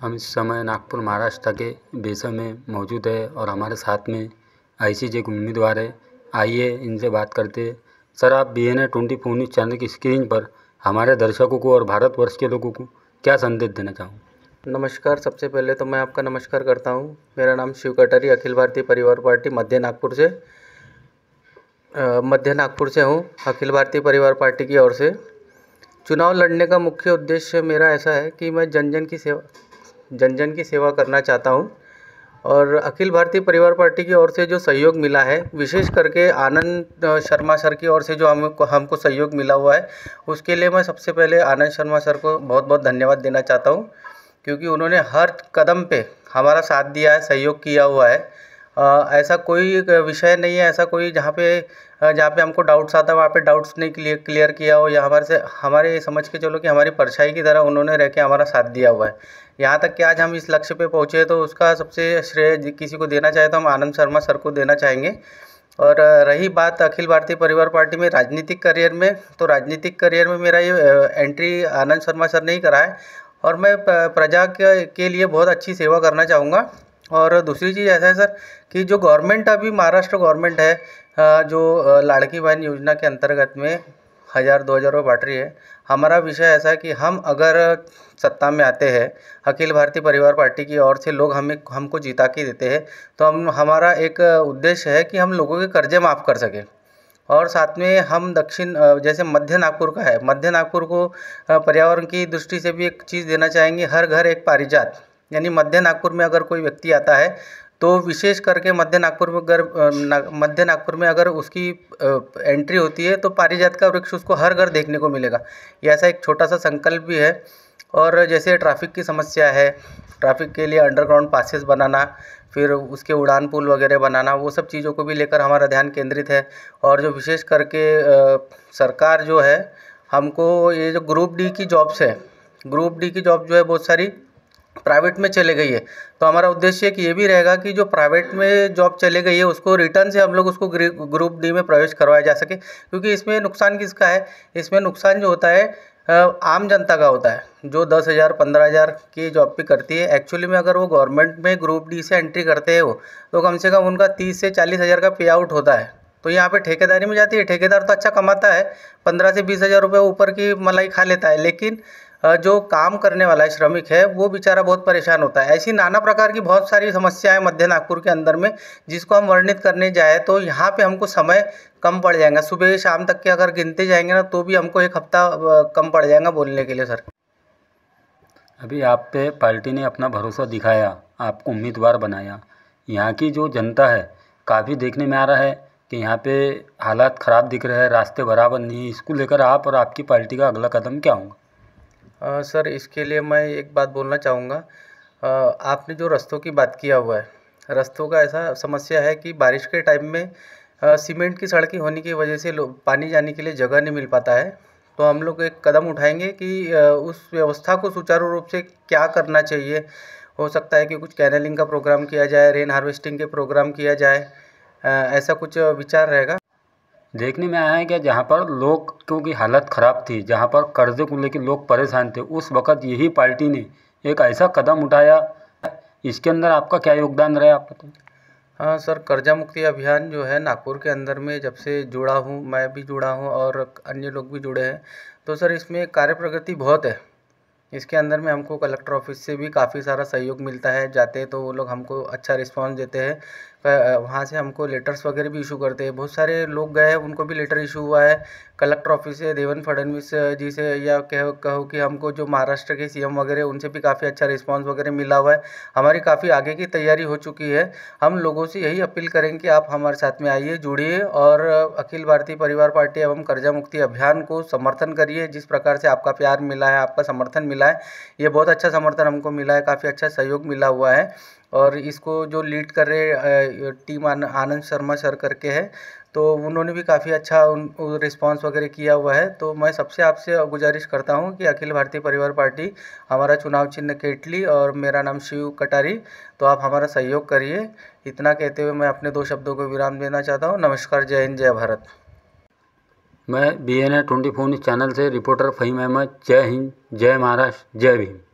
हम इस समय नागपुर महाराष्ट्र के बेसर में मौजूद है और हमारे साथ में ऐसी एक उम्मीदवार है आइए इनसे बात करते हैं सर आप B N A twenty four news channel की स्क्रीन पर हमारे दर्शकों को और भारतवर्ष के लोगों को क्या संदेश देना चाहूँ नमस्कार सबसे पहले तो मैं आपका नमस्कार करता हूँ मेरा नाम शिव कटारी अखिल भारतीय परिवार पार्टी मध्य नागपुर से मध्य नागपुर से हूँ अखिल भारतीय परिवार पार्टी की ओर से चुनाव लड़ने का मुख्य उद्देश्य मेरा ऐसा है कि मैं जन जन की सेवा जन जन की सेवा करना चाहता हूँ और अखिल भारतीय परिवार पार्टी की ओर से जो सहयोग मिला है विशेष करके आनंद शर्मा सर की ओर से जो हम हमको सहयोग मिला हुआ है उसके लिए मैं सबसे पहले आनंद शर्मा सर को बहुत बहुत धन्यवाद देना चाहता हूँ क्योंकि उन्होंने हर कदम पे हमारा साथ दिया है सहयोग किया हुआ है ऐसा कोई विषय नहीं है ऐसा कोई जहाँ पे जहाँ पे हमको डाउट्स आता है वहाँ पे डाउट्स नहीं क्लियर क्लियर किया हो या हमारे से हमारे ये समझ के चलो कि हमारी परछाई की तरह उन्होंने रह के हमारा साथ दिया हुआ है यहाँ तक कि आज हम इस लक्ष्य पे पहुँचे तो उसका सबसे श्रेय किसी को देना चाहे तो हम आनंद शर्मा सर को देना चाहेंगे और रही बात अखिल भारतीय परिवार पार्टी में राजनीतिक करियर में तो राजनीतिक करियर में मेरा ये एंट्री आनंद शर्मा सर ने ही करा है और मैं प्रजा के लिए बहुत अच्छी सेवा करना चाहूँगा और दूसरी चीज़ ऐसा है सर कि जो गवर्नमेंट अभी महाराष्ट्र गवर्नमेंट है जो लाड़की बहन योजना के अंतर्गत में हज़ार दो हज़ार रुपये बांट रही है हमारा विषय ऐसा है कि हम अगर सत्ता में आते हैं अखिल भारतीय परिवार पार्टी की ओर से लोग हमें हमको जिता के देते हैं तो हम हमारा एक उद्देश्य है कि हम लोगों के कर्जे माफ़ कर सकें और साथ में हम दक्षिण जैसे मध्य नागपुर का है मध्य नागपुर को पर्यावरण की दृष्टि से भी एक चीज़ देना चाहेंगे हर घर एक पारिजात यानी मध्य नागपुर में अगर कोई व्यक्ति आता है तो विशेष करके मध्य नागपुर में अगर ना, मध्य नागपुर में अगर उसकी एंट्री होती है तो पारिजात का वृक्ष उसको हर घर देखने को मिलेगा ये ऐसा एक छोटा सा संकल्प भी है और जैसे ट्रैफिक की समस्या है ट्रैफिक के लिए अंडरग्राउंड पासेस बनाना फिर उसके उड़ान पुल वगैरह बनाना वो सब चीज़ों को भी लेकर हमारा ध्यान केंद्रित है और जो विशेष करके आ, सरकार जो है हमको ये जो ग्रुप डी की जॉब्स है ग्रुप डी की जॉब जो है बहुत सारी प्राइवेट में चले गई है तो हमारा उद्देश्य एक ये भी रहेगा कि जो प्राइवेट में जॉब चले गई है उसको रिटर्न से हम लोग उसको ग्रुप डी में प्रवेश करवाया जा सके क्योंकि इसमें नुकसान किसका है इसमें नुकसान जो होता है आम जनता का होता है जो दस हज़ार पंद्रह हज़ार की जॉब भी करती है एक्चुअली में अगर वो गवर्नमेंट में ग्रुप डी से एंट्री करते हैं वो तो कम से कम उनका तीस से चालीस हज़ार का पे आउट होता है तो यहाँ पे ठेकेदारी में जाती है ठेकेदार तो अच्छा कमाता है पंद्रह से बीस हज़ार रुपये ऊपर की मलाई खा लेता है लेकिन जो काम करने वाला है श्रमिक है वो बेचारा बहुत परेशान होता है ऐसी नाना प्रकार की बहुत सारी समस्याएं मध्य नागपुर के अंदर में जिसको हम वर्णित करने जाए तो यहाँ पे हमको समय कम पड़ जाएगा सुबह शाम तक के अगर गिनते जाएंगे ना तो भी हमको एक हफ्ता कम पड़ जाएगा बोलने के लिए सर अभी आप पे पार्टी ने अपना भरोसा दिखाया आपको उम्मीदवार बनाया यहाँ की जो जनता है काफ़ी देखने में आ रहा है कि यहाँ पे हालात ख़राब दिख रहे हैं रास्ते बराबर नहीं है इसको लेकर आप और आपकी पार्टी का अगला कदम क्या होगा सर इसके लिए मैं एक बात बोलना चाहूँगा आपने जो रस्तों की बात किया हुआ है रस्तों का ऐसा समस्या है कि बारिश के टाइम में सीमेंट की सड़कें होने की वजह से लोग पानी जाने के लिए जगह नहीं मिल पाता है तो हम लोग एक कदम उठाएंगे कि उस व्यवस्था को सुचारू रूप से क्या करना चाहिए हो सकता है कि कुछ कैनलिंग का प्रोग्राम किया जाए रेन हार्वेस्टिंग के प्रोग्राम किया जाए ऐसा कुछ विचार रहेगा देखने में आया है कि जहाँ पर लोगों की हालत ख़राब थी जहाँ पर कर्ज़े को लेकर लोग परेशान थे उस वक़्त यही पार्टी ने एक ऐसा कदम उठाया इसके अंदर आपका क्या योगदान रहा आप बताइए हाँ सर कर्जा मुक्ति अभियान जो है नागपुर के अंदर में जब से जुड़ा हूँ मैं भी जुड़ा हूँ और अन्य लोग भी जुड़े हैं तो सर इसमें कार्य प्रगति बहुत है इसके अंदर में हमको कलेक्टर ऑफिस से भी काफ़ी सारा सहयोग मिलता है जाते हैं तो वो लोग हमको अच्छा रिस्पांस देते हैं वहाँ से हमको लेटर्स वगैरह भी इशू करते हैं बहुत सारे लोग गए हैं उनको भी लेटर इशू हुआ है कलेक्टर ऑफिस से देवेंद्र फडनवीस जी से या कह कहो कि हमको जो महाराष्ट्र के सीएम वगैरह उनसे भी काफ़ी अच्छा रिस्पांस वगैरह मिला हुआ है हमारी काफ़ी आगे की तैयारी हो चुकी है हम लोगों से यही अपील करेंगे कि आप हमारे साथ में आइए जुड़िए और अखिल भारतीय परिवार पार्टी एवं कर्जा मुक्ति अभियान को समर्थन करिए जिस प्रकार से आपका प्यार मिला है आपका समर्थन मिला है ये बहुत अच्छा समर्थन हमको मिला है काफ़ी अच्छा सहयोग मिला हुआ है और इसको जो लीड कर रहे टीम आनंद शर्मा सर करके है तो उन्होंने भी काफ़ी अच्छा उन रिस्पॉन्स वगैरह किया हुआ है तो मैं सबसे आपसे गुजारिश करता हूँ कि अखिल भारतीय परिवार पार्टी हमारा चुनाव चिन्ह केटली और मेरा नाम शिव कटारी तो आप हमारा सहयोग करिए इतना कहते हुए मैं अपने दो शब्दों को विराम देना चाहता हूँ नमस्कार जय हिंद जय भारत मैं B N A twenty four channel से रिपोर्टर फ़हीम अहमद जय हिंद जय महाराष्ट्र जय भीम